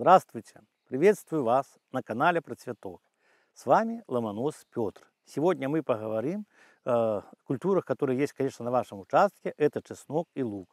Здравствуйте! Приветствую вас на канале про цветок. С вами Ломонос Петр. Сегодня мы поговорим э, о культурах, которые есть, конечно, на вашем участке. Это чеснок и лук.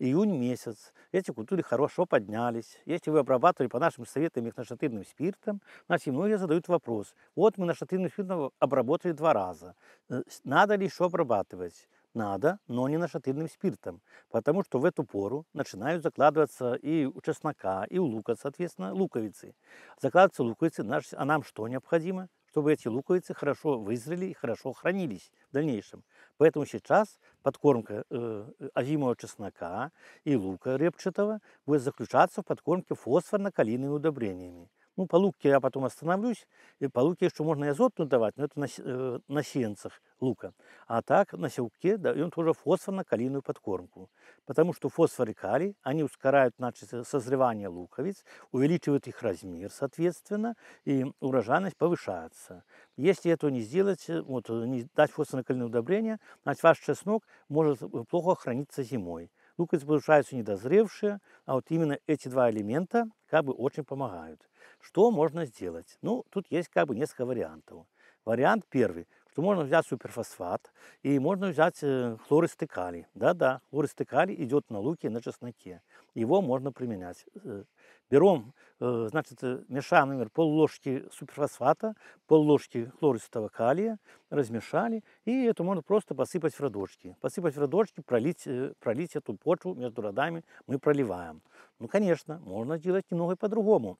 Июнь месяц. Эти культуры хорошо поднялись. Если вы обрабатывали по нашим советам их нашатырным спиртом, нас многие задают вопрос. Вот мы нашатырным спиртом обработали два раза. Э, надо ли еще обрабатывать? надо, но не нашатырным спиртом, потому что в эту пору начинают закладываться и у чеснока, и у лука, соответственно, луковицы. Закладываются луковицы, а нам что необходимо? чтобы эти луковицы хорошо вызрели и хорошо хранились в дальнейшем. Поэтому сейчас подкормка э, озимого чеснока и лука репчатого будет заключаться в подкормке фосфорно-калийными удобрениями. Ну, по луке я потом остановлюсь. И по луке еще можно и азотную давать, но это на, э, на сеянцах лука. А так на селке даем тоже фосфорно-калийную подкормку. Потому что фосфор и калий, они ускоряют значит, созревание луковиц, увеличивают их размер, соответственно, и урожайность повышается. Если этого не сделать, вот, э, не дать фосфорно-калийное удобрение, значит ваш чеснок может э, плохо храниться зимой. Ну, луковицы получаются недозревшие, а вот именно эти два элемента как бы очень помогают. Что можно сделать? Ну, тут есть как бы несколько вариантов. Вариант первый, что можно взять суперфосфат и можно взять э, хлористый калий. Да-да, хлористый калий идет на луке и на чесноке. Его можно применять. Э, берем Э, значит, э, мешаем, например, пол-ложки суперфосфата, пол-ложки хлористого калия, размешали, и это можно просто посыпать в родочки. Посыпать в родочки, пролить, э, пролить эту почву между родами мы проливаем. Ну, конечно, можно делать немного по-другому.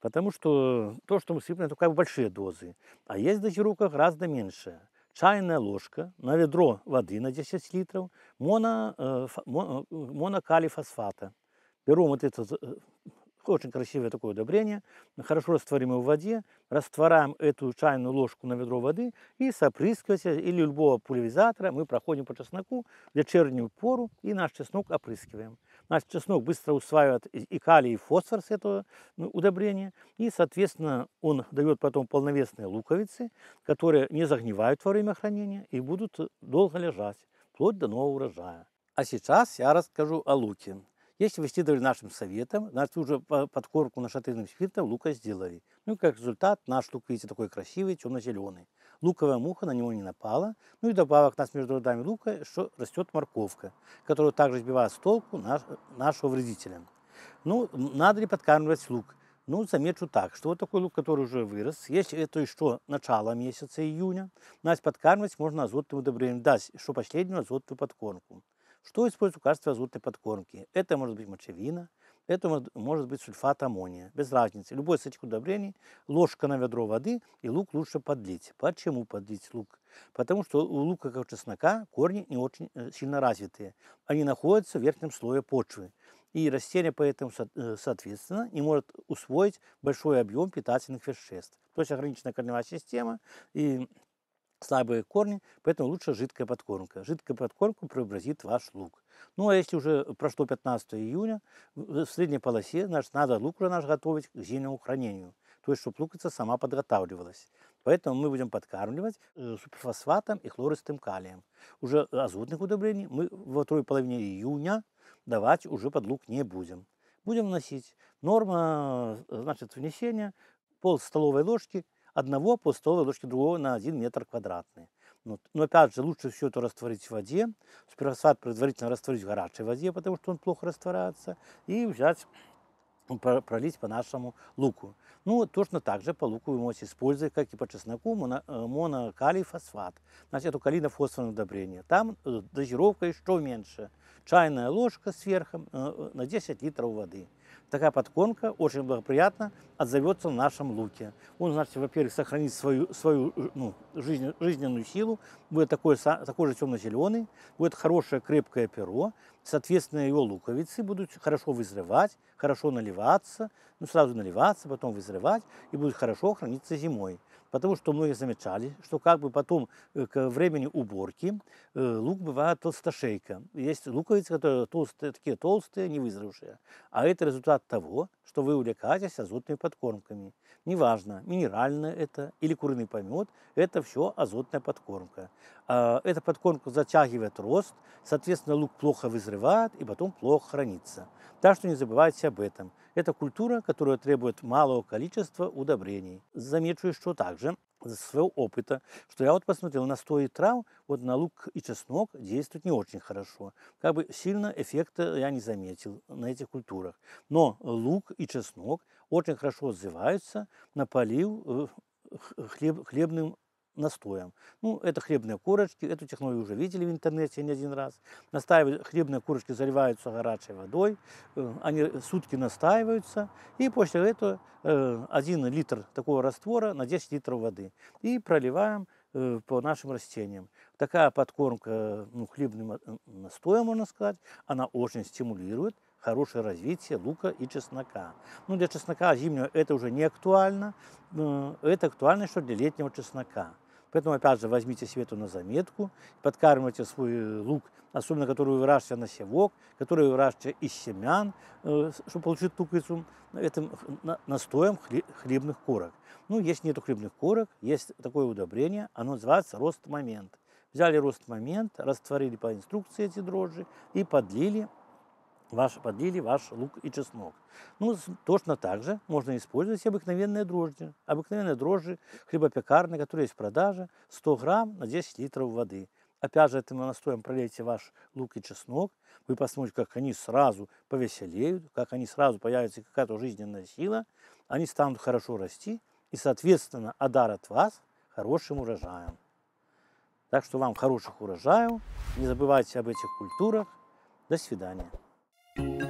Потому что то, что мы сыпем, это как бы большие дозы. А есть даже дозировка гораздо меньше: чайная ложка на ведро воды на 10 литров моно, э, монокалифосфата беру вот это э, очень красивое такое удобрение, хорошо растворимое в воде, растворяем эту чайную ложку на ведро воды и с опрыскивателя или любого пульверизатора мы проходим по чесноку в вечернюю пору и наш чеснок опрыскиваем. Наш чеснок быстро усваивает и калий, и фосфор с этого ну, удобрения, и, соответственно, он дает потом полновесные луковицы, которые не загнивают во время хранения и будут долго лежать, вплоть до нового урожая. А сейчас я расскажу о луке. Если вы следовали нашим советам, значит, уже подкормку нашатырным спиртом лука сделали. Ну и как результат, наш лук, видите, такой красивый, темно-зеленый. Луковая муха на него не напала. Ну и добавок нас между рядами лука, что растет морковка, которую также сбивает с толку наш, нашего вредителя. Ну, надо ли подкармливать лук? Ну, замечу так, что вот такой лук, который уже вырос, если это еще начало месяца июня, нас подкармливать можно азотным удобрением, дать, что последнюю азотную подкормку что используется в качестве азотной подкормки. Это может быть мочевина, это может, быть сульфат аммония, без разницы. Любой из этих удобрений, ложка на ведро воды и лук лучше подлить. Почему подлить лук? Потому что у лука, как у чеснока, корни не очень э, сильно развитые. Они находятся в верхнем слое почвы. И растение поэтому, э, соответственно, не может усвоить большой объем питательных веществ. То есть ограничена корневая система и слабые корни, поэтому лучше жидкая подкормка. Жидкая подкормка преобразит ваш лук. Ну, а если уже прошло 15 июня, в средней полосе значит, надо лук уже наш готовить к зимнему хранению. То есть, чтобы луковица сама подготавливалась. Поэтому мы будем подкармливать э, суперфосфатом и хлористым калием. Уже азотных удобрений мы во второй половине июня давать уже под лук не будем. Будем вносить. Норма э, значит, внесения пол столовой ложки – одного пустого ложки другого на один метр квадратный. Но, но опять же, лучше все это растворить в воде. Суперфосфат предварительно растворить в горячей воде, потому что он плохо растворяется. И взять пролить по нашему луку. Ну, точно так же по луку вы можете использовать, как и по чесноку, моно, э, монокалий фосфат. Значит, это калийно-фосфорное удобрение. Там э, дозировка еще меньше. Чайная ложка сверху э, на 10 литров воды такая подконка очень благоприятно отзовется в нашем луке. Он, значит, во-первых, сохранит свою, свою ну, жизнь, жизненную силу, будет такой, такой же темно-зеленый, будет хорошее крепкое перо, Соответственно, его луковицы будут хорошо вызревать, хорошо наливаться, ну сразу наливаться, потом вызревать и будут хорошо храниться зимой. Потому что многие замечали, что как бы потом э, к времени уборки э, лук бывает толстошейка. Есть луковицы, которые толстые, такие толстые, не вызревшие. А это результат того, что вы увлекаетесь азотными подкормками. Неважно, минеральное это или куриный помет, это все азотная подкормка. А, эта подкормка затягивает рост, соответственно, лук плохо вызревает и потом плохо хранится. Так что не забывайте об этом. Это культура, которая требует малого количества удобрений. Замечу, что также своего опыта, что я вот посмотрел, на настой трав, вот на лук и чеснок действует не очень хорошо. Как бы сильно эффекта я не заметил на этих культурах. Но лук и чеснок очень хорошо отзываются на полив э, хлеб, хлебным настоем. Ну, это хлебные корочки, эту технологию уже видели в интернете не один раз. Настаивают, хлебные корочки заливаются горячей водой, э, они сутки настаиваются, и после этого э, один литр такого раствора на 10 литров воды. И проливаем э, по нашим растениям. Такая подкормка ну, хлебным настоем, можно сказать, она очень стимулирует хорошее развитие лука и чеснока. Ну, для чеснока зимнего это уже не актуально, это актуально еще для летнего чеснока. Поэтому, опять же, возьмите свету на заметку, подкармливайте свой лук, особенно который выращивается на севок, который выращивается из семян, э, чтобы получить туквицу, этим настоем хлебных корок. Ну, если нет хлебных корок, есть такое удобрение, оно называется рост момент. Взяли рост момент, растворили по инструкции эти дрожжи и подлили ваш, подлили ваш лук и чеснок. Ну, точно так же можно использовать и обыкновенные дрожжи. Обыкновенные дрожжи хлебопекарные, которые есть в продаже, 100 грамм на 10 литров воды. Опять же, этим настоем пролейте ваш лук и чеснок. Вы посмотрите, как они сразу повеселеют, как они сразу появится какая-то жизненная сила. Они станут хорошо расти и, соответственно, отдар от вас хорошим урожаем. Так что вам хороших урожаев. Не забывайте об этих культурах. До свидания. you.